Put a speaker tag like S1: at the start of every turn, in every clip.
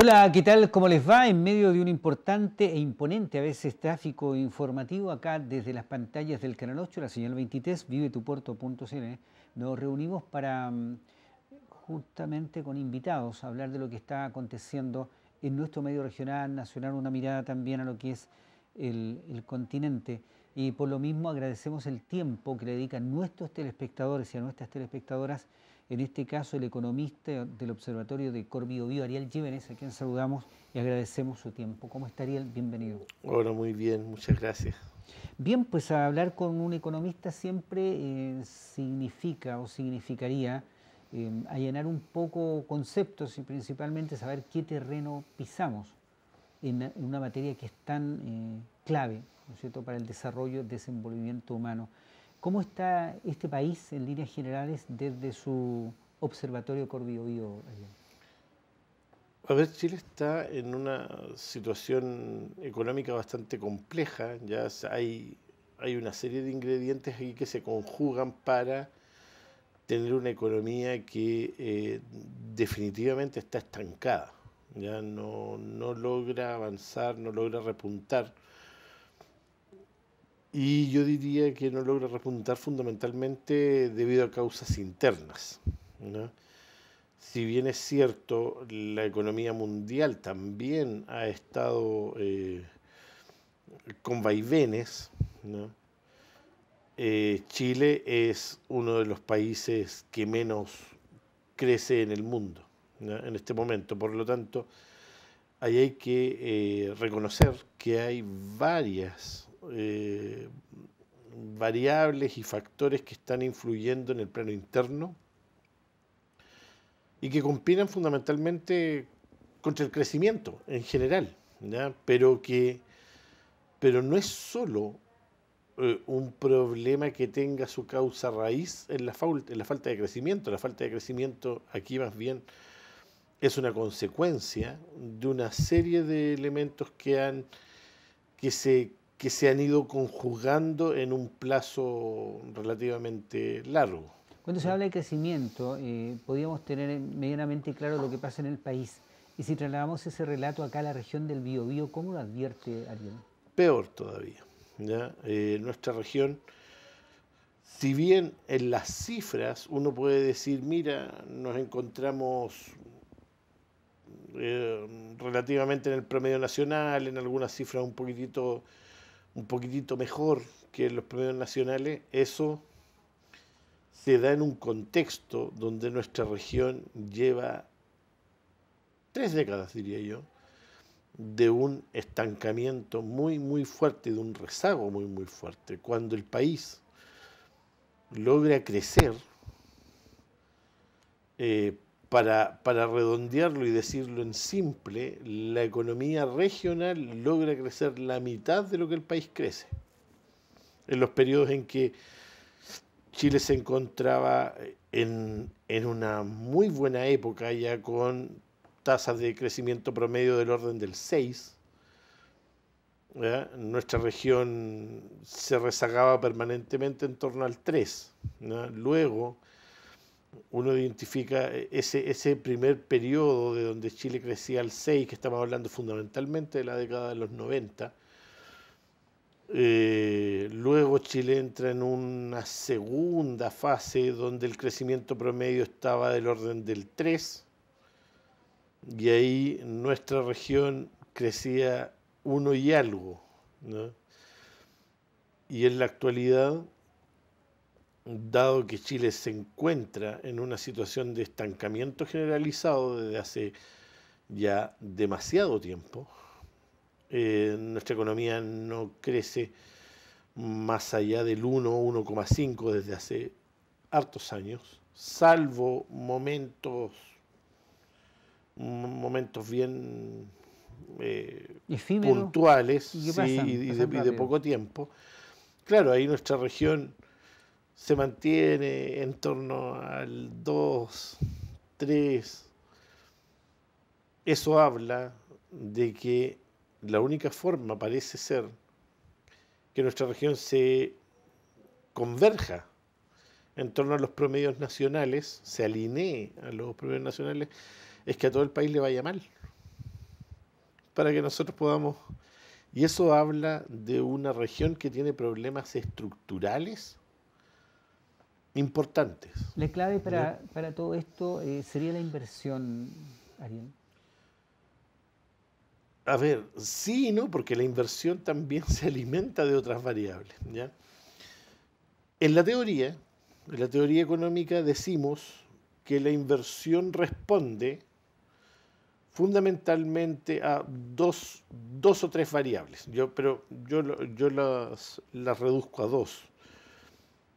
S1: Hola, ¿qué tal? ¿Cómo les va? En medio de un importante e imponente a veces tráfico informativo, acá desde las pantallas del Canal 8, la señal 23, vivetupuerto.cl, nos reunimos para mm, justamente con invitados hablar de lo que está aconteciendo en nuestro medio regional, nacional, una mirada también a lo que es el, el continente. Y por lo mismo agradecemos el tiempo que le dedican nuestros telespectadores y a nuestras telespectadoras en este caso el economista del Observatorio de Corbio Bio, Ariel Jiménez, a quien saludamos y agradecemos su tiempo. ¿Cómo está Ariel? Bienvenido.
S2: Hola, muy bien, muchas gracias.
S1: Bien, pues hablar con un economista siempre eh, significa o significaría eh, allanar un poco conceptos y principalmente saber qué terreno pisamos en, una materia que es tan eh, clave ¿no es cierto? para el desarrollo, desenvolvimiento humano. ¿Cómo está este país en líneas generales desde su observatorio
S2: Bio. A ver, Chile está en una situación económica bastante compleja, ya hay, hay una serie de ingredientes aquí que se conjugan para tener una economía que eh, definitivamente está estancada, ya no, no logra avanzar, no logra repuntar y yo diría que no logra repuntar fundamentalmente debido a causas internas. Si bien es cierto, la economía mundial también ha estado eh, con vaivenes. Eh, Chile es uno de los países que menos crece en el mundo en este momento. Por lo tanto, ahí hay que eh, reconocer que hay varias eh, variables y factores que están influyendo en el plano interno y que combinan fundamentalmente contra el crecimiento en general, pero que pero no es solo eh, un problema que tenga su causa raíz en la, en la falta de crecimiento. La falta de crecimiento aquí más bien es una consecuencia de una serie de elementos que han que se que se han ido conjugando en un plazo relativamente largo.
S1: Cuando se habla de crecimiento, eh, podríamos tener medianamente claro lo que pasa en el país. Y si trasladamos ese relato acá a la región del Biobío, ¿cómo lo advierte Ariel?
S2: Peor todavía. ¿ya? Eh, nuestra región, si bien en las cifras uno puede decir, mira, nos encontramos eh, relativamente en el promedio nacional, en algunas cifras un poquitito un poquitito mejor que los premios nacionales, eso se da en un contexto donde nuestra región lleva tres décadas, diría yo, de un estancamiento muy, muy fuerte, de un rezago muy, muy fuerte. Cuando el país logra crecer, eh, para, redondearlo y decirlo en simple, la economía regional logra crecer la mitad de lo que el país crece. En los periodos en que Chile se encontraba en, una muy buena época, ya con tasas de crecimiento promedio del orden del 6, nuestra región se rezagaba permanentemente en torno al 3. Luego, uno identifica eh, ese, primer periodo de donde Chile crecía al 6, que estamos hablando fundamentalmente de la década de los 90. Eh, luego Chile entra en una segunda fase donde el crecimiento promedio estaba del orden del 3 y ahí nuestra región crecía uno y algo. Y en la actualidad dado que Chile se encuentra en una situación de estancamiento generalizado desde hace ya demasiado tiempo. Eh, nuestra economía no crece más allá del 1, 1,5 desde hace hartos años, salvo momentos, momentos bien eh, puntuales y de poco tiempo. Claro, ahí nuestra región se mantiene en torno al 2, 3. Eso habla de que la única forma parece ser que nuestra región se converja en torno a los promedios nacionales, se alinee a los promedios nacionales, es que a todo el país le vaya mal. Para que nosotros podamos... Y eso habla de una región que tiene problemas estructurales importantes.
S1: La clave para, todo esto eh, sería la inversión, Ariel.
S2: A ver, sí y no, porque la inversión también se alimenta de otras variables. En la teoría, en la teoría económica decimos que la inversión responde fundamentalmente a dos, dos o tres variables, yo, pero yo, yo las, las reduzco a dos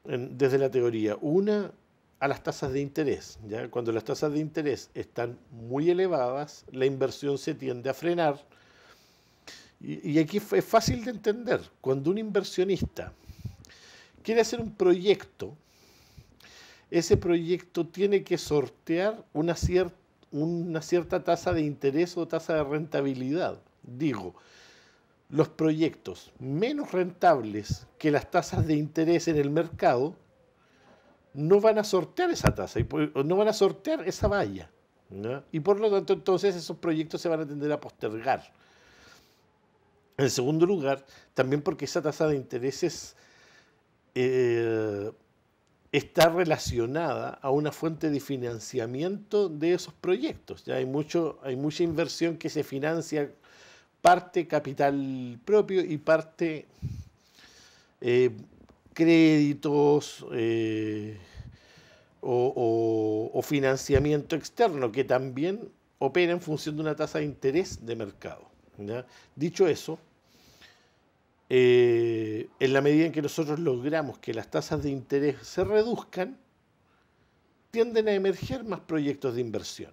S2: desde la teoría. Una, a las tasas de interés. Cuando las tasas de interés están muy elevadas, la inversión se tiende a frenar. Y, aquí es fácil de entender. Cuando un inversionista quiere hacer un proyecto, ese proyecto tiene que sortear una, una cierta tasa de interés o tasa de rentabilidad. Digo, los proyectos menos rentables que las tasas de interés en el mercado no van a sortear esa tasa, y no van a sortear esa valla. Y por lo tanto, entonces esos proyectos se van a tender a postergar. En segundo lugar, también porque esa tasa de intereses eh, está relacionada a una fuente de financiamiento de esos proyectos. Ya hay, mucho, hay mucha inversión que se financia parte capital propio y parte eh, créditos eh, o, financiamiento externo, que también opera en función de una tasa de interés de mercado. Dicho eso, eh, en la medida en que nosotros logramos que las tasas de interés se reduzcan, tienden a emerger más proyectos de inversión.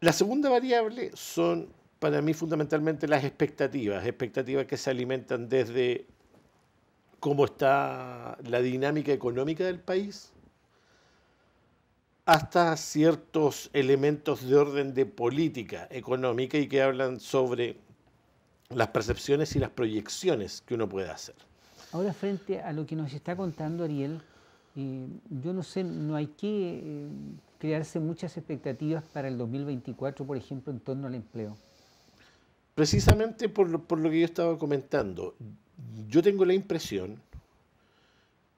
S2: La segunda variable son para mí fundamentalmente las expectativas, expectativas que se alimentan desde cómo está la dinámica económica del país hasta ciertos elementos de orden de política económica y que hablan sobre las percepciones y las proyecciones que uno puede hacer.
S1: Ahora, frente a lo que nos está contando Ariel, eh, yo no sé, no hay que... Eh, crearse muchas expectativas para el 2024, por ejemplo, en torno al empleo?
S2: Precisamente por lo, que yo estaba comentando, yo tengo la impresión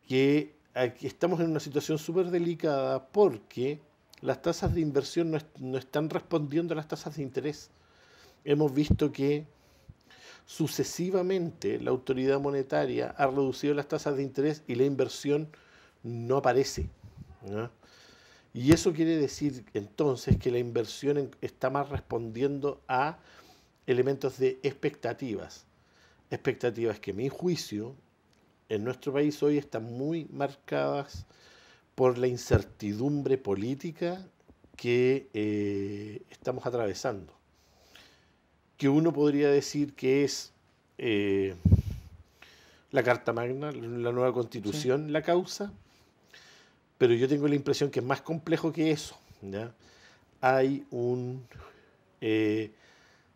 S2: que estamos en una situación súper delicada porque las tasas de inversión no, están respondiendo a las tasas de interés. Hemos visto que sucesivamente la autoridad monetaria ha reducido las tasas de interés y la inversión no aparece. ¿no? Y eso quiere decir entonces que la inversión está más respondiendo a elementos de expectativas. Expectativas que, a mi juicio, en nuestro país hoy están muy marcadas por la incertidumbre política que eh, estamos atravesando. Que uno podría decir que es eh, la Carta Magna, la nueva constitución, la causa, pero yo tengo la impresión que es más complejo que eso. Hay un eh,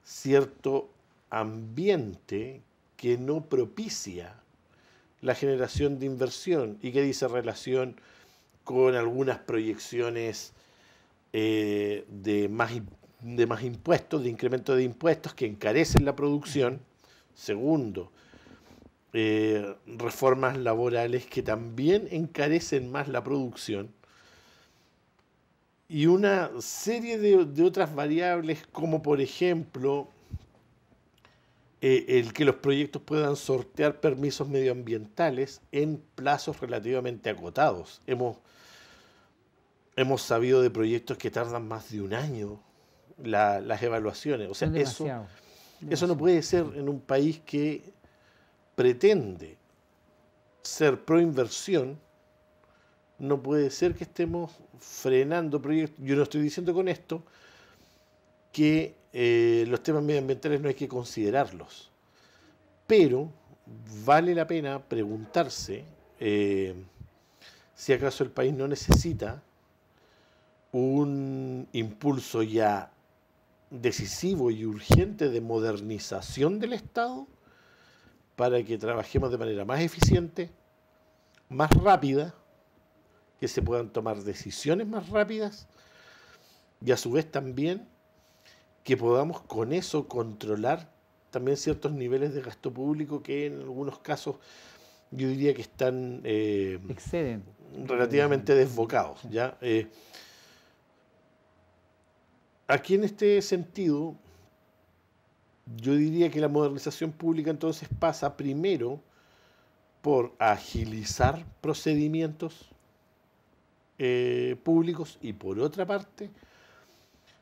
S2: cierto ambiente que no propicia la generación de inversión y que dice relación con algunas proyecciones eh, de más impuestos, de incremento de impuestos que encarecen la producción. Segundo, eh, reformas laborales que también encarecen más la producción y una serie de, otras variables como por ejemplo eh, el que los proyectos puedan sortear permisos medioambientales en plazos relativamente acotados. Hemos, hemos sabido de proyectos que tardan más de un año las evaluaciones. O sea, eso, eso no puede ser en un país que pretende ser proinversión, no puede ser que estemos frenando proyectos. Yo no estoy diciendo con esto que eh, los temas medioambientales no hay que considerarlos, pero vale la pena preguntarse eh, si acaso el país no necesita un impulso ya decisivo y urgente de modernización del Estado para que trabajemos de manera más eficiente, más rápida, que se puedan tomar decisiones más rápidas y a su vez también que podamos con eso controlar también ciertos niveles de gasto público que en algunos casos yo diría que están eh, relativamente desbocados ya eh, aquí en este sentido yo diría que la modernización pública entonces pasa primero por agilizar procedimientos eh, públicos y por otra parte,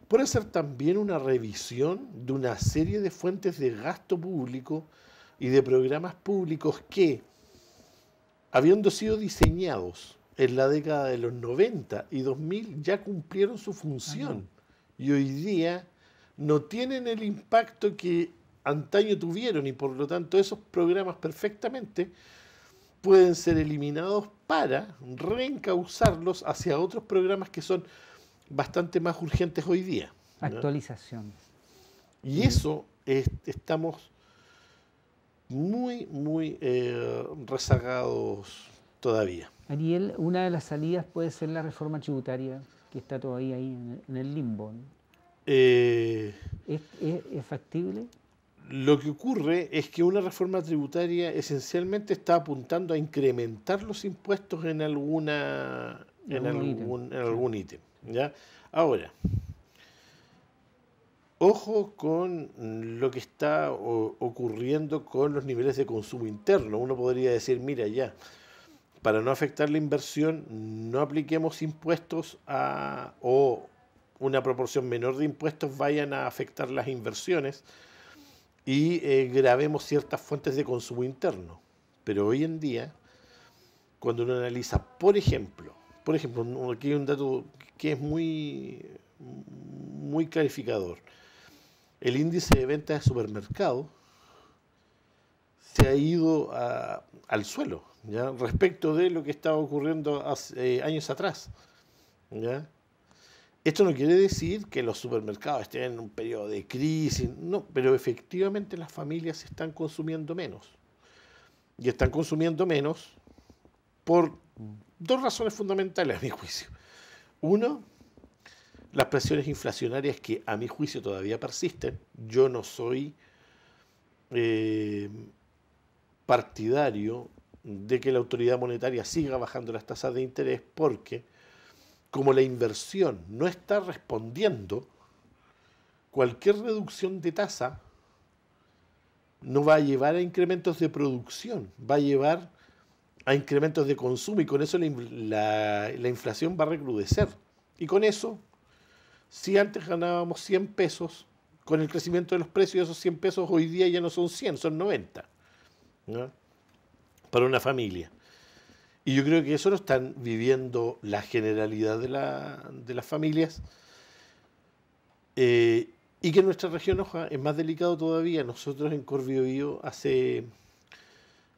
S2: por hacer también una revisión de una serie de fuentes de gasto público y de programas públicos que, habiendo sido diseñados en la década de los 90 y 2000, ya cumplieron su función y hoy día no tienen el impacto que antaño tuvieron y por lo tanto esos programas perfectamente pueden ser eliminados para reencauzarlos hacia otros programas que son bastante más urgentes hoy día. Actualización. Y eso estamos muy, muy eh, rezagados todavía.
S1: Ariel, una de las salidas puede ser la reforma tributaria,
S2: que está todavía ahí en el limbo. Eh, ¿Es, factible? Lo que ocurre es que una reforma tributaria esencialmente está apuntando a incrementar los impuestos en alguna en algún, en algún ítem. ¿ya? Ahora, ojo con lo que está ocurriendo con los niveles de consumo interno. Uno podría decir, mira ya, para no afectar la inversión, no apliquemos impuestos a, o una proporción menor de impuestos vayan a afectar las inversiones y eh, grabemos ciertas fuentes de consumo interno. Pero hoy en día, cuando uno analiza, por ejemplo, por ejemplo, aquí hay un dato que es muy, muy clarificador. El índice de ventas de supermercado se ha ido al suelo ¿ya? respecto de lo que estaba ocurriendo eh, años atrás. ¿ya? Esto no quiere decir que los supermercados estén en un periodo de crisis, no, pero efectivamente las familias están consumiendo menos. Y están consumiendo menos por dos razones fundamentales a mi juicio. Uno, las presiones inflacionarias que a mi juicio todavía persisten. Yo no soy eh, partidario de que la autoridad monetaria siga bajando las tasas de interés porque como la inversión no está respondiendo, cualquier reducción de tasa no va a llevar a incrementos de producción, va a llevar a incrementos de consumo y con eso la, inflación va a recrudecer. Y con eso, si antes ganábamos 100 pesos, con el crecimiento de los precios esos 100 pesos hoy día ya no son 100, son 90 para una familia. Y yo creo que eso lo están viviendo la generalidad de, las familias. Eh, y que en nuestra región es más delicado todavía. Nosotros en Corvio hace,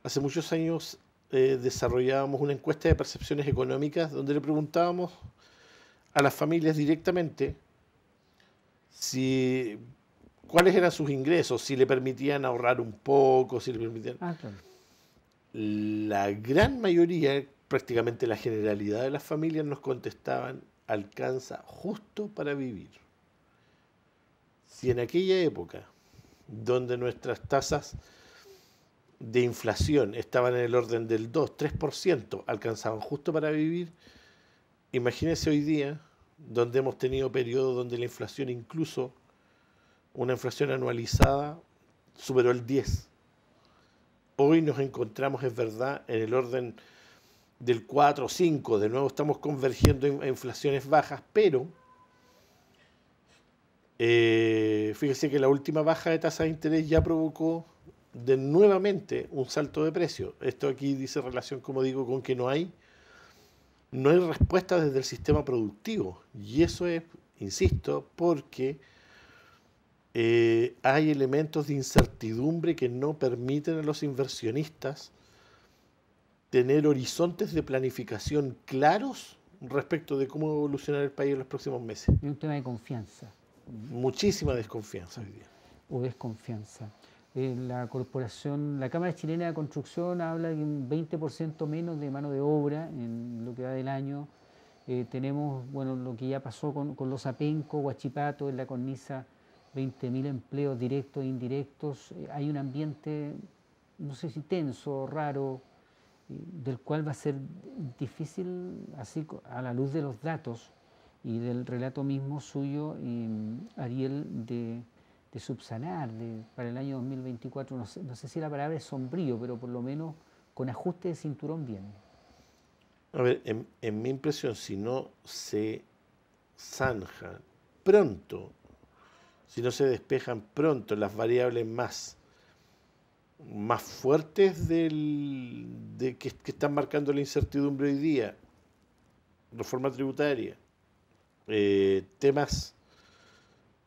S2: hace muchos años eh, desarrollábamos una encuesta de percepciones económicas donde le preguntábamos a las familias directamente si cuáles eran sus ingresos, si le permitían ahorrar un poco, si le permitían... Ah, la gran mayoría, prácticamente la generalidad de las familias nos contestaban, alcanza justo para vivir. Si en aquella época, donde nuestras tasas de inflación estaban en el orden del 2, 3%, alcanzaban justo para vivir, imagínense hoy día, donde hemos tenido periodos donde la inflación incluso, una inflación anualizada, superó el 10%. Hoy nos encontramos, es verdad, en el orden del 4 o 5, de nuevo estamos convergiendo a inflaciones bajas, pero eh, fíjese que la última baja de tasa de interés ya provocó de nuevamente un salto de precio. Esto aquí dice relación, como digo, con que no hay, no hay respuesta desde el sistema productivo. Y eso es, insisto, porque eh, hay elementos de incertidumbre que no permiten a los inversionistas tener horizontes de planificación claros respecto de cómo evolucionar el país en los próximos meses. Y un
S1: tema de confianza.
S2: Muchísima desconfianza hoy día.
S1: O desconfianza. Eh, la corporación, la Cámara Chilena de Construcción habla de un 20% menos de mano de obra en lo que va del año. Eh, tenemos, bueno, lo que ya pasó con, los Apenco, Guachipato, en la cornisa 20.000 empleos directos e indirectos, eh, hay un ambiente, no sé si tenso, raro, eh, del cual va a ser difícil, así a la luz de los datos y del relato mismo suyo, em, Ariel, de, subsanar para el año 2024. No sé, si la palabra es sombrío, pero por lo menos con ajuste de cinturón bien.
S2: A ver, en, en mi impresión, si no se zanja pronto si no se despejan pronto las variables más, más fuertes del, que, están marcando la incertidumbre hoy día, reforma tributaria, eh, temas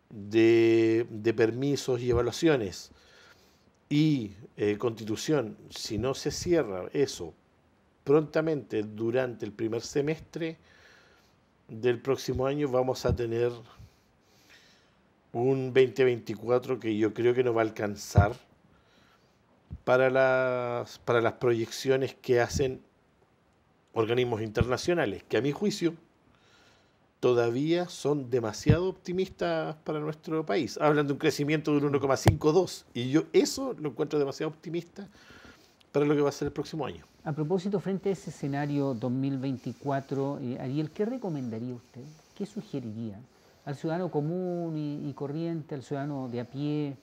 S2: de, permisos y evaluaciones y eh, constitución, si no se cierra eso prontamente durante el primer semestre del próximo año, vamos a tener un 2024 que yo creo que no va a alcanzar para las, para las proyecciones que hacen organismos internacionales, que a mi juicio todavía son demasiado optimistas para nuestro país. Hablan de un crecimiento del 1,52 y yo eso lo encuentro demasiado optimista para lo que va a ser el próximo año.
S1: A propósito, frente a ese escenario 2024, eh, Ariel, ¿qué recomendaría usted? ¿Qué sugeriría? al ciudadano común y, corriente, al ciudadano de a pie,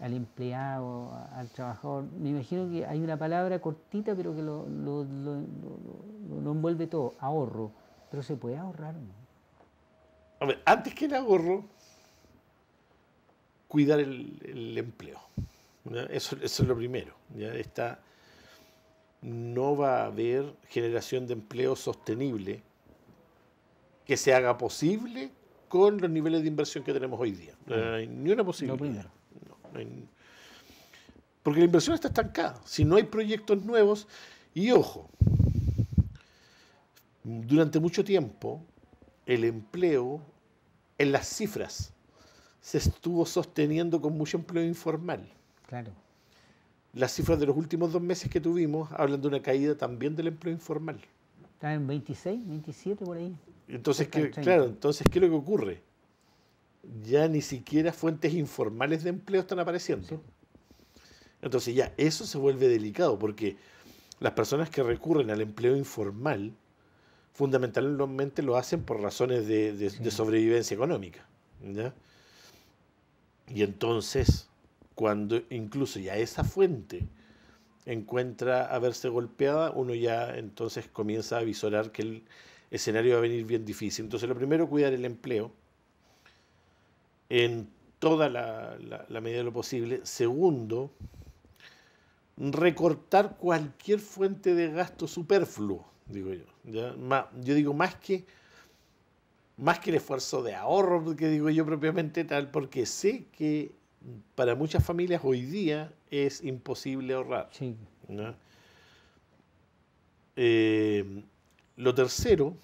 S1: al empleado, al trabajador. Me imagino que hay una palabra cortita, pero que lo, envuelve todo, ahorro. Pero se puede ahorrar. ¿no?
S2: A ver, antes que el ahorro, cuidar el, empleo. Eso, es lo primero. ¿ya? Está, no va a haber generación de empleo sostenible que se haga posible con los niveles de inversión que tenemos hoy día. No hay ni una posibilidad. Porque la inversión está estancada. Si no hay proyectos nuevos, y ojo, durante mucho tiempo el empleo en las cifras se estuvo sosteniendo con mucho empleo informal. Claro. Las cifras de los últimos dos meses que tuvimos hablan de una caída también del empleo informal. Está en 26, 27 por ahí.
S1: Entonces, ¿qué, claro,
S2: entonces, ¿qué es lo que ocurre? Ya ni siquiera fuentes informales de empleo están apareciendo. Entonces ya eso se vuelve delicado porque las personas que recurren al empleo informal fundamentalmente lo hacen por razones de, sobrevivencia económica. Y entonces, cuando incluso ya esa fuente encuentra verse golpeada, uno ya entonces comienza a visorar que el, escenario va a venir bien difícil. Entonces, lo primero, cuidar el empleo en toda la, medida de lo posible. Segundo, recortar cualquier fuente de gasto superfluo, digo yo. yo digo más que más que el esfuerzo de ahorro que digo yo propiamente tal, porque sé que para muchas familias hoy día es imposible ahorrar. Sí. Eh, lo tercero,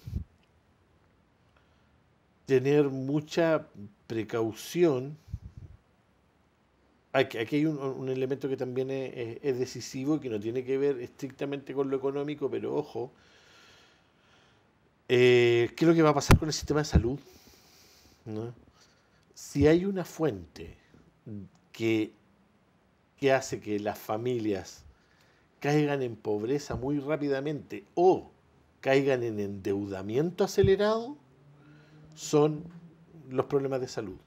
S2: tener mucha precaución. Aquí, hay un, elemento que también es, decisivo decisivo, que no tiene que ver estrictamente con lo económico, pero ojo, eh, ¿qué es lo que va a pasar con el sistema de salud? Si hay una fuente que, que hace que las familias caigan en pobreza muy rápidamente o caigan en endeudamiento acelerado son los problemas de salud.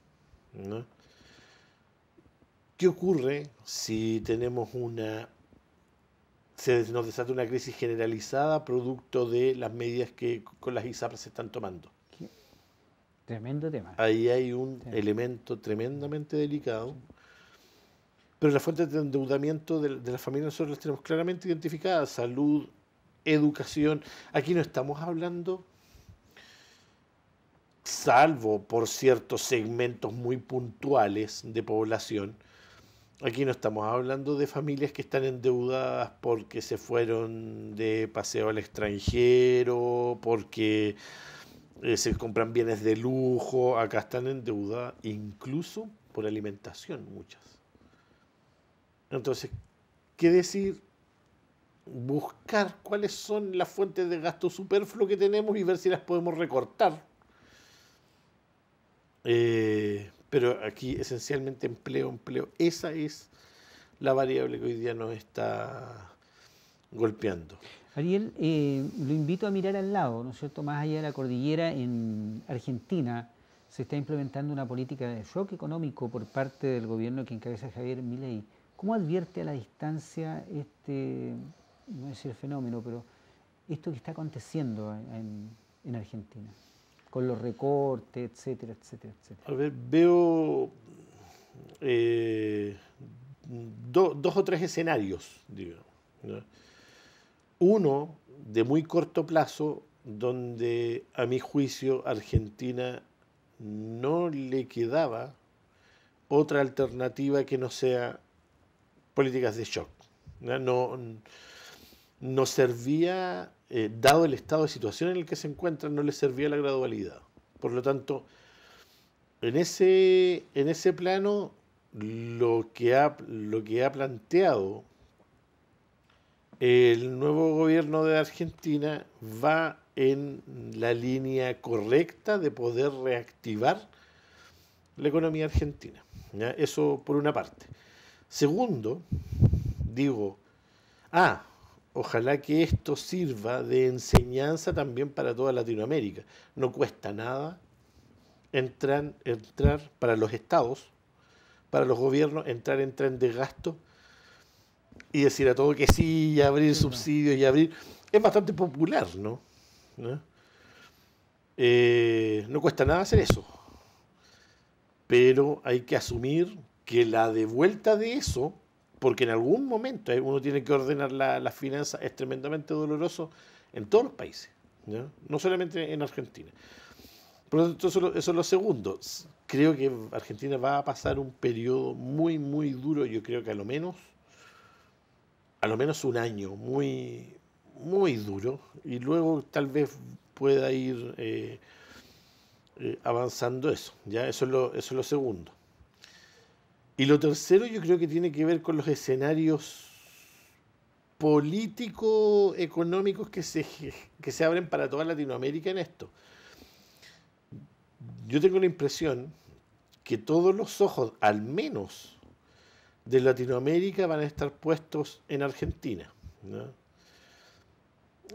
S2: ¿Qué ocurre si tenemos una se nos desata una crisis generalizada producto de las medidas que con las ISAPRES se están tomando? Tremendo tema. Ahí hay un elemento tremendamente delicado. Pero las fuentes de endeudamiento de, de las familias nosotros las tenemos claramente identificadas. Salud, educación. Aquí no estamos hablando, salvo por ciertos segmentos muy puntuales de población, aquí no estamos hablando de familias que están endeudadas porque se fueron de paseo al extranjero, porque eh, se compran bienes de lujo, acá están endeudadas incluso por alimentación muchas. Entonces, ¿qué decir buscar cuáles son las fuentes de gasto superfluo que tenemos y ver si las podemos recortar. Eh, pero aquí esencialmente empleo, empleo. Esa es la variable que hoy día nos está golpeando.
S1: Ariel, eh, lo invito a mirar al lado, ¿no es cierto? Más allá de la cordillera, en Argentina se está implementando una política de shock económico por parte del gobierno que encabeza Javier Milei. ¿Cómo advierte a la distancia este, no voy a decir fenómeno, pero esto que está aconteciendo en, Argentina, con los
S2: recortes, etcétera, etcétera, etcétera. A ver, veo eh, dos o tres escenarios, digamos. Uno, de muy corto plazo, donde a mi juicio Argentina no le quedaba otra alternativa que no sea políticas de shock. no, no servía, eh, dado el estado de situación en el que se encuentra, no le servía la gradualidad. Por lo tanto, en ese, en ese plano, lo que ha, lo que ha planteado el nuevo gobierno de Argentina va en la línea correcta de poder reactivar la economía argentina. Eso por una parte. Segundo, digo, ah, ojalá que esto sirva de enseñanza también para toda Latinoamérica. No cuesta nada entrar, para los estados, para los gobiernos, entrar en tren de gasto y decir a todo que sí, y abrir subsidios y abrir. Es bastante popular, ¿no? ¿No? ¿Eh? Eh, no cuesta nada hacer eso. Pero hay que asumir que la devuelta de eso porque en algún momento eh, uno tiene que ordenar las la finanzas, es tremendamente doloroso en todos los países, ¿no? solamente en Argentina. Por eso, es lo segundo. Creo que Argentina va a pasar un periodo muy, muy duro, yo creo que a lo menos, a lo menos un año, muy, muy duro, y luego tal vez pueda ir eh, eh, avanzando eso, ¿ya? Eso es lo, eso es lo segundo. Y lo tercero yo creo que tiene que ver con los escenarios político-económicos que se, que se abren para toda Latinoamérica en esto. Yo tengo la impresión que todos los ojos, al menos de Latinoamérica, van a estar puestos en Argentina.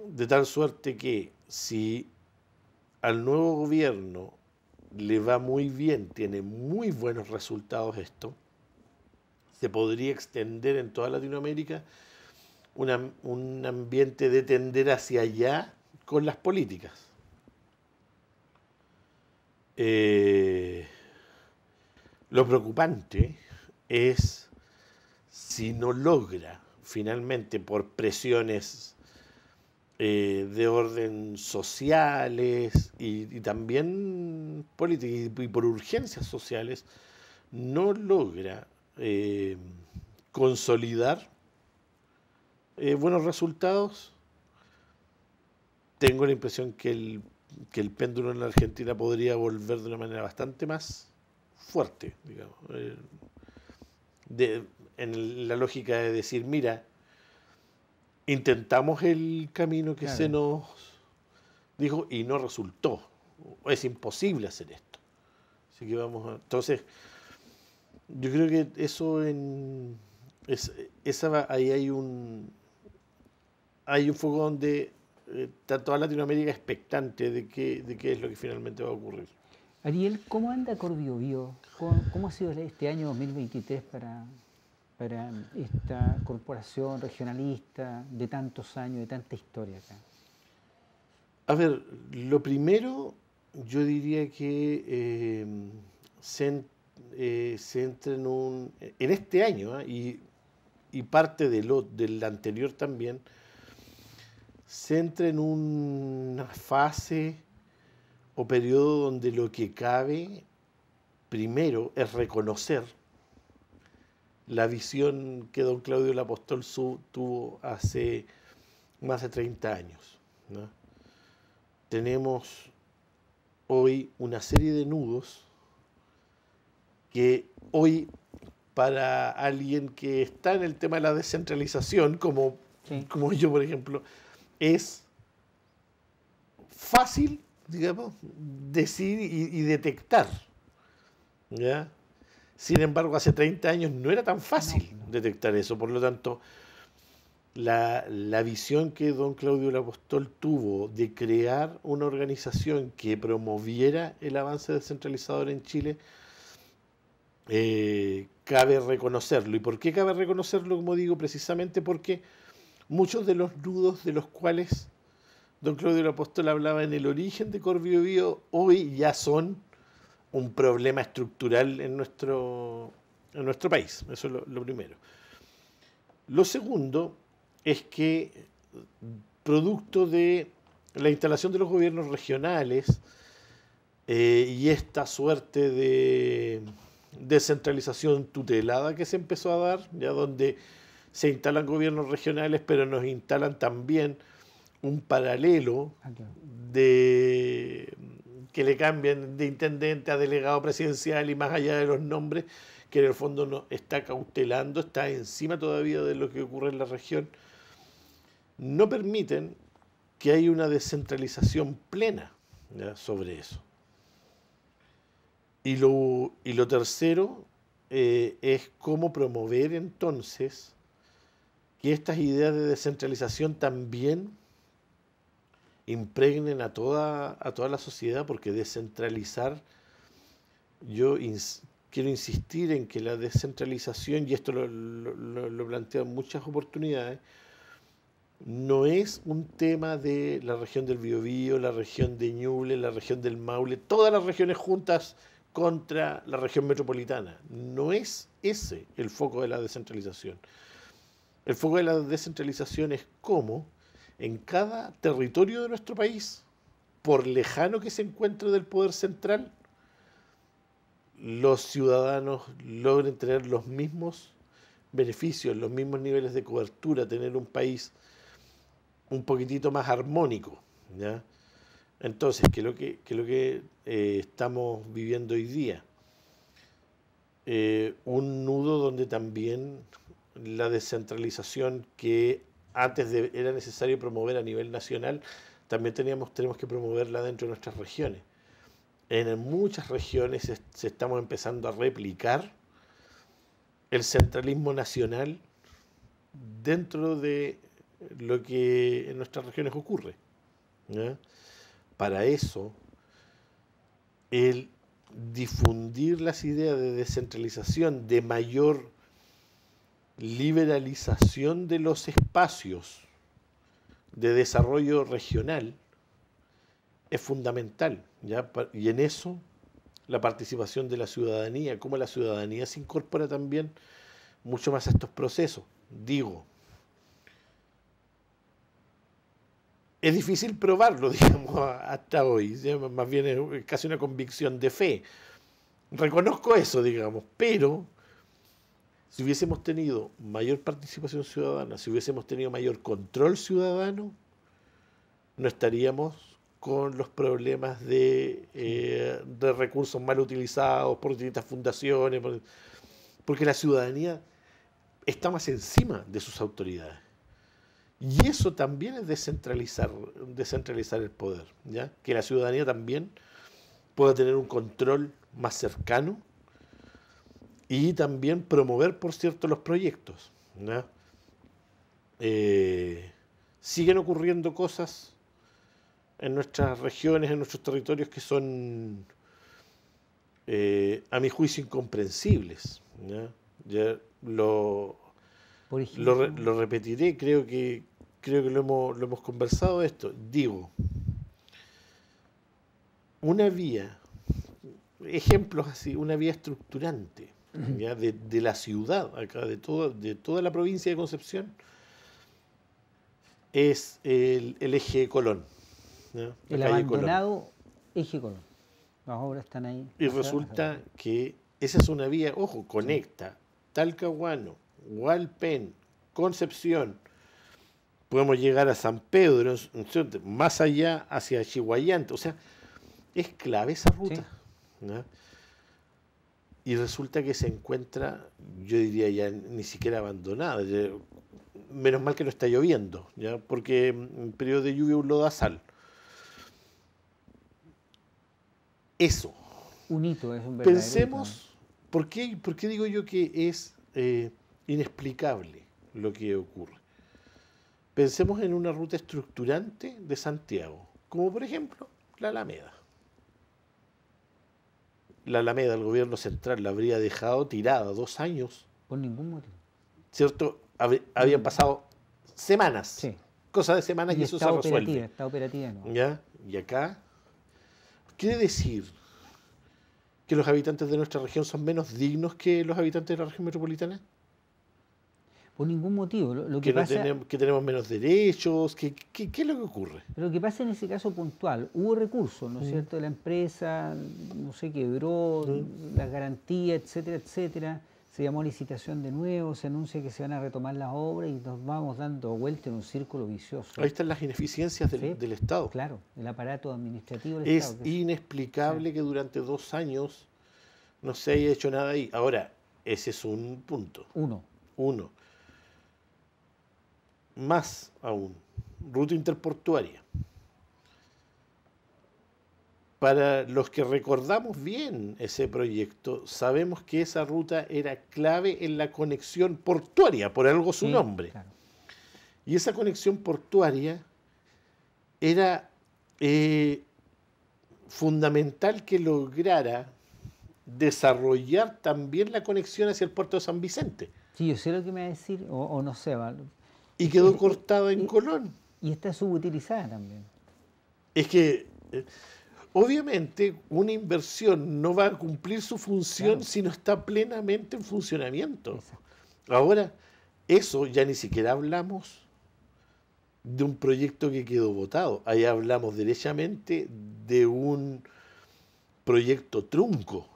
S2: De tal suerte que si al nuevo gobierno le va muy bien, tiene muy buenos resultados esto, se podría extender en toda Latinoamérica un ambiente de tender hacia allá con las políticas. Eh, lo preocupante es si no logra finalmente por presiones eh, de orden sociales y, también políticas y por urgencias sociales, no logra eh, consolidar eh, buenos resultados. Tengo la impresión que el, el péndulo en la Argentina podría volver de una manera bastante más fuerte, eh, en la lógica de decir, mira, intentamos el camino que se nos dijo y no resultó. Es imposible hacer esto. Así que vamos Entonces, yo creo que eso en. esa, ahí hay un. Hay un foco donde eh, toda Latinoamérica expectante de qué, de qué es lo que finalmente va a ocurrir.
S1: Ariel, ¿cómo anda Corvio ¿Cómo, ¿Cómo ha sido este año 2023 para, para esta corporación regionalista de tantos años, de tanta historia acá?
S2: A ver, lo primero yo diría que eh, eh, se entra en un. en este año ¿ah? y, parte de lo, del anterior también, se entra en una fase o periodo donde lo que cabe primero es reconocer la visión que don Claudio el Apóstol tuvo hace más de 30 años. Tenemos hoy una serie de nudos que hoy para alguien que está en el tema de la descentralización, como, como yo, por ejemplo, es fácil, digamos, decir y, detectar. Sin embargo, hace 30 años no era tan fácil detectar eso. Por lo tanto, la, visión que don Claudio el tuvo de crear una organización que promoviera el avance descentralizador en Chile, eh, cabe reconocerlo. ¿Y por qué cabe reconocerlo? Como digo, precisamente porque muchos de los nudos de los cuales don Claudio el Apóstol hablaba en el origen de Corvio Bío, hoy ya son un problema estructural en nuestro, en nuestro país. Eso es lo, primero. Lo segundo es que producto de la instalación de los gobiernos regionales eh, y esta suerte de descentralización tutelada que se empezó a dar, ya donde se instalan gobiernos regionales, pero nos instalan también un paralelo ah, de que le cambien de intendente a delegado presidencial y más allá de los nombres, que en el fondo no está cautelando, está encima todavía de lo que ocurre en la región, no permiten que haya una descentralización plena sobre eso. Y lo, tercero eh, es cómo promover entonces que estas ideas de descentralización también impregnen a toda, la sociedad, porque descentralizar, yo quiero insistir en que la descentralización, y esto lo, lo, muchas oportunidades, no es un tema de la región del Biobío, la región de Ñuble, la región del Maule, todas las regiones juntas contra la región metropolitana. No es ese el foco de la descentralización. El foco de la descentralización es cómo en cada territorio de nuestro país, por lejano que se encuentre del poder central, los ciudadanos logren tener los mismos beneficios, los mismos niveles de cobertura, tener un país un poquitito más armónico. ¿ya? Entonces, ¿qué lo que, lo que eh, estamos viviendo hoy día? Eh, un nudo donde también la descentralización que antes era necesario promover a nivel nacional, también tenemos que promoverla dentro de nuestras regiones. En muchas regiones se, estamos empezando a replicar el centralismo nacional dentro de lo que en nuestras regiones ocurre. ¿no? para eso el difundir las ideas de descentralización, de mayor liberalización de los espacios de desarrollo regional es fundamental. Y en eso la participación de la ciudadanía, cómo la ciudadanía se incorpora también mucho más a estos procesos. Digo, es difícil probarlo, digamos, hasta hoy. Más bien es casi una convicción de fe. Reconozco eso, digamos, pero si hubiésemos tenido mayor participación ciudadana, si hubiésemos tenido mayor control ciudadano, no estaríamos con los problemas de, eh, recursos mal utilizados por distintas fundaciones, porque la ciudadanía está más encima de sus autoridades. Y eso también es descentralizar, descentralizar el poder, ¿ya? que la ciudadanía también pueda tener un control más cercano y también promover, por cierto, los proyectos. Eh, siguen ocurriendo cosas en nuestras regiones, en nuestros territorios que son, eh, a mi juicio, incomprensibles. lo, lo, repetiré, creo que creo que lo hemos, conversado esto, digo, una vía, ejemplos así, una vía estructurante De, la ciudad, acá de toda, la provincia de Concepción, es el, eje Colón. El abandonado
S1: eje Colón. Las obras están ahí. Y resulta
S2: que esa es una vía, ojo, conecta Talcahuano, Hualpén, Concepción, podemos llegar a San Pedro, más allá hacia Chihuahua. O sea, es clave esa ruta. Y resulta que se encuentra, yo diría ya ni siquiera abandonada. Menos mal que no está lloviendo, ¿ya? porque mm, en periodo de lluvia un sal. Eso. Un hito, es un verdadero Pensemos, ¿por qué, ¿por qué, digo yo que es eh, inexplicable lo que ocurre? Pensemos en una ruta estructurante de Santiago, como por ejemplo la Alameda. La Alameda, el gobierno central la habría dejado tirada dos años. Por ningún motivo. ¿Cierto? Habían mm. pasado semanas. Sí. Cosa de semanas y, eso se resuelve. Está operativa, no. ¿Ya? Y acá. Quiere decir que los habitantes de nuestra región son menos dignos que los habitantes de la región metropolitana por ningún motivo. Lo, que, pasa, tenemos, que tenemos menos derechos, ¿qué que, es lo que ocurre?
S1: Lo que pasa en ese caso puntual, hubo recursos, ¿no es mm. cierto? La empresa, no sé, quebró, mm. la garantía, etcétera, etcétera. Se llamó licitación de nuevo, se anuncia que se van a retomar las obras y nos vamos dando vuelta en un círculo vicioso. Ahí están las ineficiencias del, Estado. Claro, el aparato administrativo del es Estado. Es
S2: inexplicable que durante dos años no se haya hecho nada ahí. Ahora, ese es un punto. Uno. Uno más aún, ruta interportuaria. Para los que recordamos bien ese proyecto, sabemos que esa ruta era clave en la conexión portuaria, por algo su nombre. Y esa conexión portuaria era eh, fundamental que lograra desarrollar también la conexión hacia el puerto de San Vicente.
S1: Sí, yo sé lo que me va a decir, o, no sé, y quedó cortada en Colón. Y está subutilizada también.
S2: Es que, eh, obviamente, una inversión no va a cumplir su función si no está plenamente en funcionamiento. Ahora, eso ya ni siquiera hablamos de un proyecto que quedó votado. Ahí hablamos derechamente de un proyecto trunco,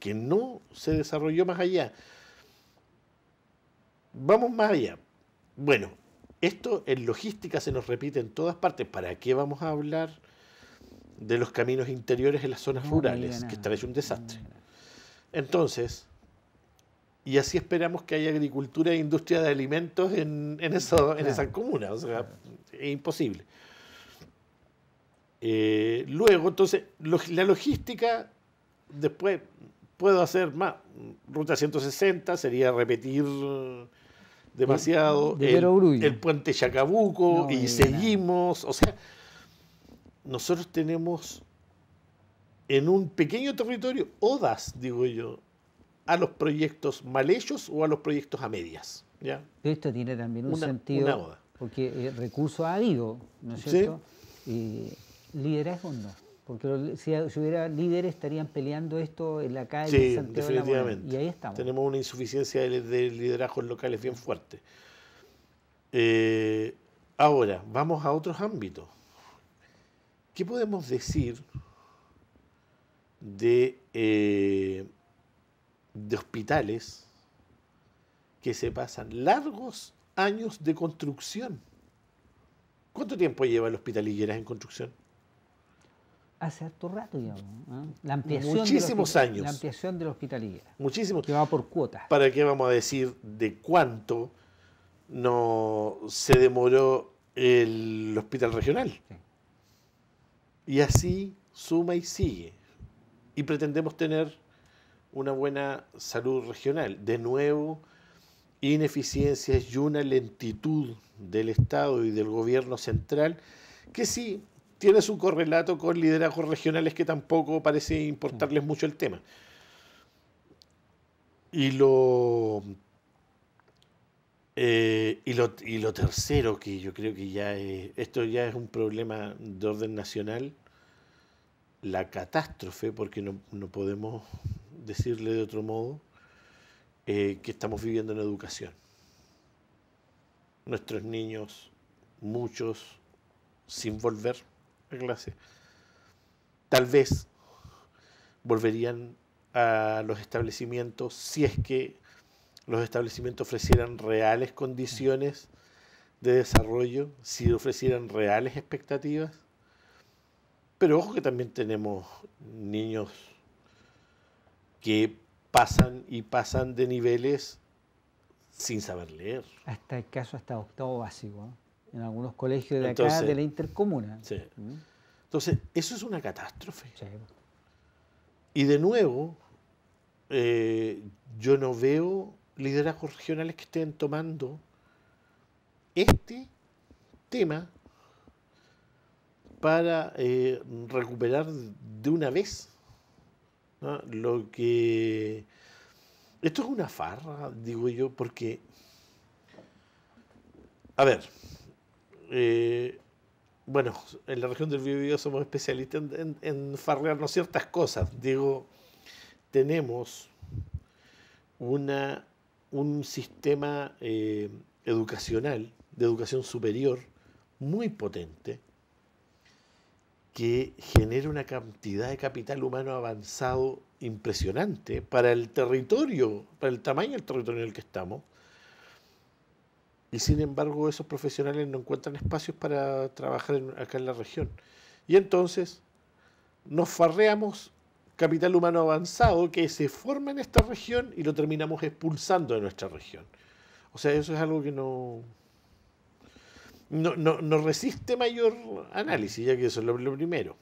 S2: que no se desarrolló más allá. Vamos más allá. Bueno, esto en logística se nos repite en todas partes. ¿Para qué vamos a hablar de los caminos interiores en las zonas rurales, que trae un desastre? Entonces, y así esperamos que haya agricultura e industria de alimentos en, en, comuna. O sea, es imposible. Eh, luego, entonces, la logística, después puedo hacer más. Ruta 160 sería repetir demasiado. Eh, el, puente Chacabuco y eh, seguimos. O sea, nosotros tenemos en un pequeño territorio odas, digo yo, a los proyectos mal hechos o a los proyectos a medias.
S1: ¿ya? Esto tiene también un sentido. Porque el eh, recurso ha ido ¿no es cierto? y liderazgo no. Porque si, hubiera líderes estarían peleando esto en la calle. de Santiago definitivamente.
S2: y ahí estamos. Tenemos una insuficiencia de, liderazgos locales bien fuerte. Eh, ahora, vamos a otros ámbitos. ¿Qué podemos decir de, eh, de hospitales que se pasan largos años de construcción? ¿Cuánto tiempo lleva el Hospital Higueras en construcción?
S1: hace harto rato, digamos. La ampliación Muchísimos años. La ampliación de la hospitalidad. Muchísimos. Que va por
S2: cuotas. ¿Para qué vamos a decir de cuánto no se demoró el hospital regional? Y así suma y sigue. Y pretendemos tener una buena salud regional. De nuevo, ineficiencias y una lentitud del Estado y del gobierno central que sí Tienes un correlato con liderazgos regionales que tampoco parece importarles mm. mucho el tema. Y lo, eh, y, tercero que yo creo que ya es, esto ya es un problema de orden nacional, la catástrofe, porque no, podemos decirle de otro modo, eh, que estamos viviendo en educación. Nuestros niños, muchos, sin volver clase, tal vez volverían a los establecimientos si es que los establecimientos ofrecieran reales condiciones de desarrollo, si ofrecieran reales expectativas. Pero ojo que también tenemos niños que pasan y pasan de niveles sin saber leer.
S1: Hasta el caso, hasta octavo básico en algunos colegios de acá, de la intercomuna.
S2: ¿Mm? Entonces, eso es una catástrofe. Y de nuevo, eh, yo no veo liderazgos regionales que estén tomando este tema para eh, recuperar de una vez lo que... Esto es una farra, digo yo, porque... A ver, eh, bueno, en la región del Biobío somos especialistas en, farrearnos ciertas cosas. Digo, tenemos una, un sistema eh, educacional, de educación superior, muy potente, que genera una cantidad de capital humano avanzado impresionante para el territorio, para el tamaño del territorio en el que estamos, y sin embargo, esos profesionales no encuentran espacios para trabajar acá en la región. Y entonces nos farreamos capital humano avanzado que se forma en esta región y lo terminamos expulsando de nuestra región. O sea, eso es algo que no, no, resiste mayor análisis, ya que eso es lo, primero.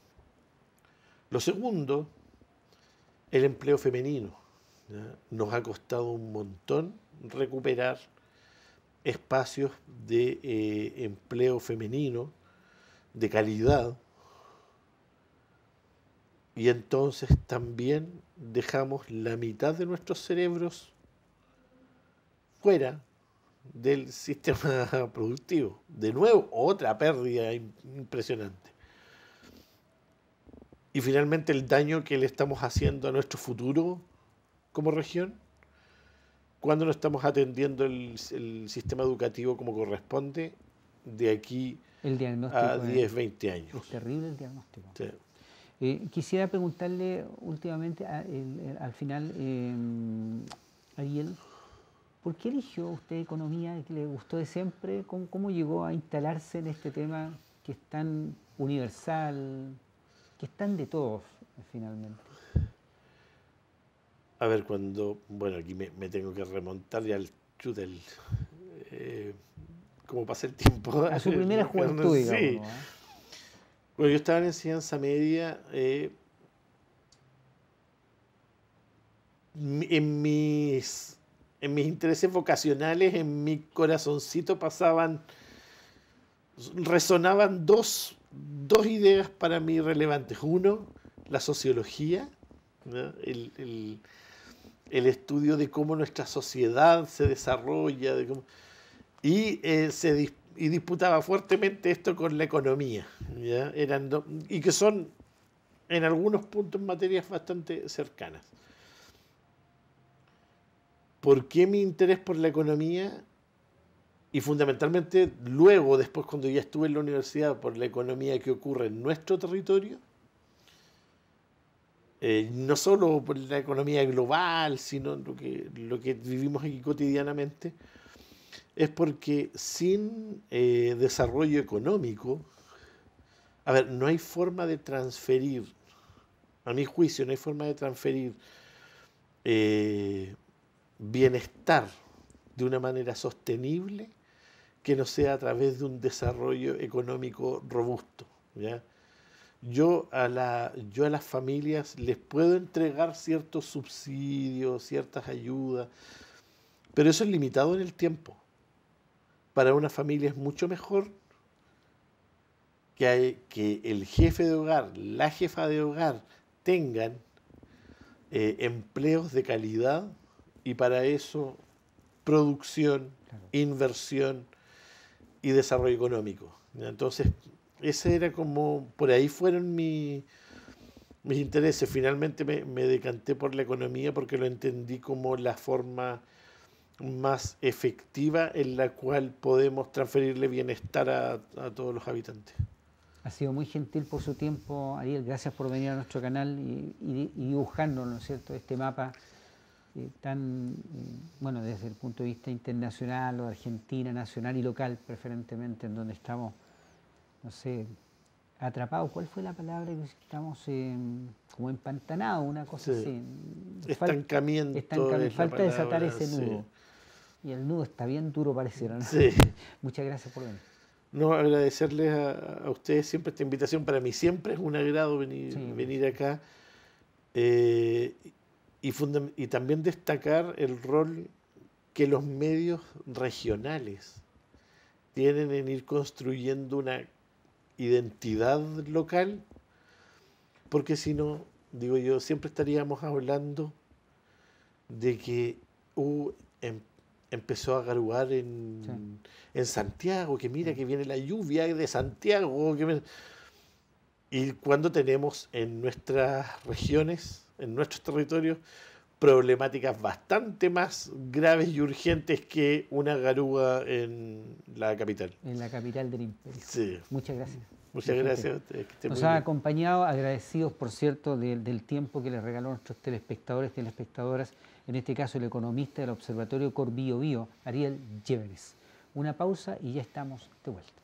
S2: Lo segundo, el empleo femenino. Nos ha costado un montón recuperar espacios de eh, empleo femenino de calidad y entonces también dejamos la mitad de nuestros cerebros fuera del sistema productivo. De nuevo, otra pérdida impresionante. Y finalmente el daño que le estamos haciendo a nuestro futuro como región cuando no estamos atendiendo el, sistema educativo como corresponde de aquí a 10, 20 años.
S1: Es terrible el diagnóstico. Eh, quisiera preguntarle últimamente, al final, em, Ariel, ¿por qué eligió usted economía que le gustó de siempre? ¿Cómo, llegó a instalarse en este tema que es tan universal, que es tan de todos finalmente?
S2: A ver, cuando, bueno, aquí me, tengo que remontar ya al Chudel. del... Eh, como pasa el tiempo. A su primera juventud, digamos, sí. yo estaba en enseñanza media. Eh, en mis en mis intereses vocacionales, en mi corazoncito pasaban, resonaban dos, ideas para mí relevantes. Uno, la sociología, el, el estudio de cómo nuestra sociedad se desarrolla y, eh, se disputaba fuertemente esto con la economía, y que son en algunos puntos materias bastante cercanas. ¿Por qué mi interés por la economía? Y fundamentalmente luego, después cuando ya estuve en la universidad, por la economía que ocurre en nuestro territorio, eh, no solo por la economía global, sino lo que, lo que vivimos aquí cotidianamente, es porque sin eh, desarrollo económico, a ver, no hay forma de transferir, a mi juicio, no hay forma de transferir eh, bienestar de una manera sostenible que no sea a través de un desarrollo económico robusto. ¿ya? yo a, la, yo a las familias les puedo entregar ciertos subsidios, ciertas ayudas, pero eso es limitado en el tiempo. Para una familia es mucho mejor que, que el jefe de hogar, la jefa de hogar, tengan eh, empleos de calidad y para eso producción, inversión y desarrollo económico. Entonces, ese era como, por ahí fueron mis intereses. Finalmente me, decanté por la economía porque lo entendí como la forma más efectiva en la cual podemos transferirle bienestar a, todos los habitantes.
S1: Ha sido muy gentil por su tiempo, Ariel. Gracias por venir a nuestro canal y, y, ¿no es cierto?, este mapa eh, tan, eh, bueno, desde el punto de vista internacional o Argentina, nacional y local, preferentemente, en donde estamos no sé, atrapado, ¿cuál fue la palabra que estamos eh, como empantanados, una cosa así?
S2: Estancamiento. falta desatar ese nudo.
S1: Y el nudo está bien duro, pareciera. Muchas gracias por venir.
S2: No, agradecerles a, ustedes siempre esta invitación. Para mí siempre es un agrado venir, acá. Eh, y también destacar el rol que los medios regionales tienen en ir construyendo una identidad local, porque si no, digo yo, siempre estaríamos hablando de que em, empezó a garuar en, Santiago, que mira que viene la lluvia de Santiago. Y cuando tenemos en nuestras regiones, en nuestros territorios, problemáticas bastante más graves y urgentes que una garúa en la capital. En la capital del imperio.
S1: Muchas gracias. Muchas gracias Nos ha acompañado, agradecidos, por cierto, del tiempo que les regaló nuestros telespectadores, telespectadoras, en este caso el economista del Observatorio Corbío Bío, Ariel Lléveres. Una pausa y ya estamos de vuelta.